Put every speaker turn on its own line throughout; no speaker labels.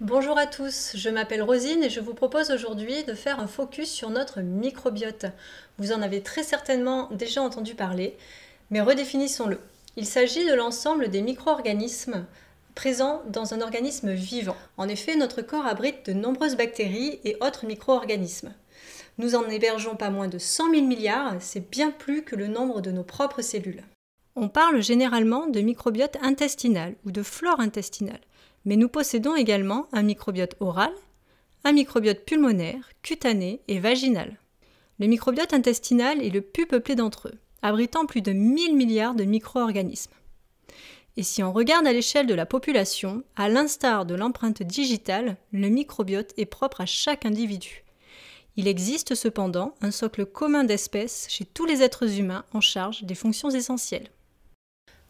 Bonjour à tous, je m'appelle Rosine et je vous propose aujourd'hui de faire un focus sur notre microbiote. Vous en avez très certainement déjà entendu parler, mais redéfinissons-le. Il s'agit de l'ensemble des micro-organismes présents dans un organisme vivant. En effet, notre corps abrite de nombreuses bactéries et autres micro-organismes. Nous en hébergeons pas moins de 100 000 milliards, c'est bien plus que le nombre de nos propres cellules. On parle généralement de microbiote intestinal ou de flore intestinale mais nous possédons également un microbiote oral, un microbiote pulmonaire, cutané et vaginal. Le microbiote intestinal est le plus peuplé d'entre eux, abritant plus de 1000 milliards de micro-organismes. Et si on regarde à l'échelle de la population, à l'instar de l'empreinte digitale, le microbiote est propre à chaque individu. Il existe cependant un socle commun d'espèces chez tous les êtres humains en charge des fonctions essentielles.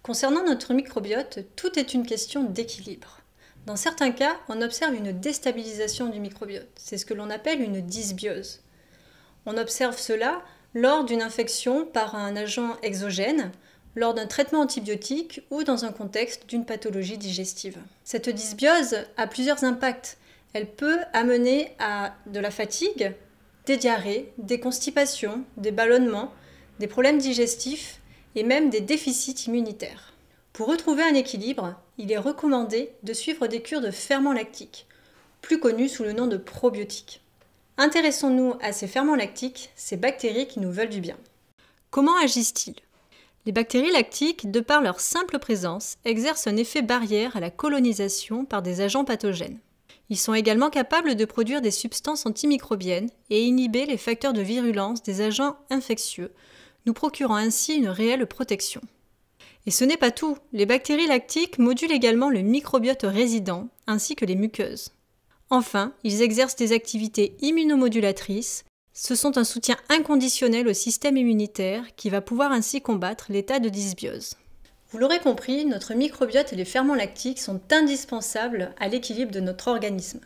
Concernant notre microbiote, tout est une question d'équilibre. Dans certains cas, on observe une déstabilisation du microbiote. C'est ce que l'on appelle une dysbiose. On observe cela lors d'une infection par un agent exogène, lors d'un traitement antibiotique ou dans un contexte d'une pathologie digestive. Cette dysbiose a plusieurs impacts. Elle peut amener à de la fatigue, des diarrhées, des constipations, des ballonnements, des problèmes digestifs et même des déficits immunitaires. Pour retrouver un équilibre, il est recommandé de suivre des cures de ferments lactiques, plus connus sous le nom de probiotiques. Intéressons-nous à ces ferments lactiques, ces bactéries qui nous veulent du bien. Comment agissent-ils Les bactéries lactiques, de par leur simple présence, exercent un effet barrière à la colonisation par des agents pathogènes. Ils sont également capables de produire des substances antimicrobiennes et inhiber les facteurs de virulence des agents infectieux, nous procurant ainsi une réelle protection. Et ce n'est pas tout, les bactéries lactiques modulent également le microbiote résident, ainsi que les muqueuses. Enfin, ils exercent des activités immunomodulatrices, ce sont un soutien inconditionnel au système immunitaire qui va pouvoir ainsi combattre l'état de dysbiose. Vous l'aurez compris, notre microbiote et les ferments lactiques sont indispensables à l'équilibre de notre organisme.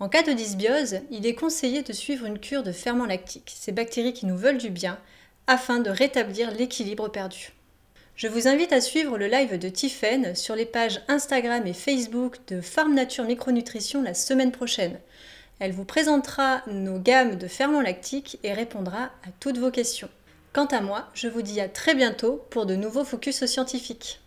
En cas de dysbiose, il est conseillé de suivre une cure de ferments lactiques, ces bactéries qui nous veulent du bien, afin de rétablir l'équilibre perdu. Je vous invite à suivre le live de Tiffen sur les pages Instagram et Facebook de Farm Nature Micronutrition la semaine prochaine. Elle vous présentera nos gammes de ferments lactiques et répondra à toutes vos questions. Quant à moi, je vous dis à très bientôt pour de nouveaux focus scientifiques.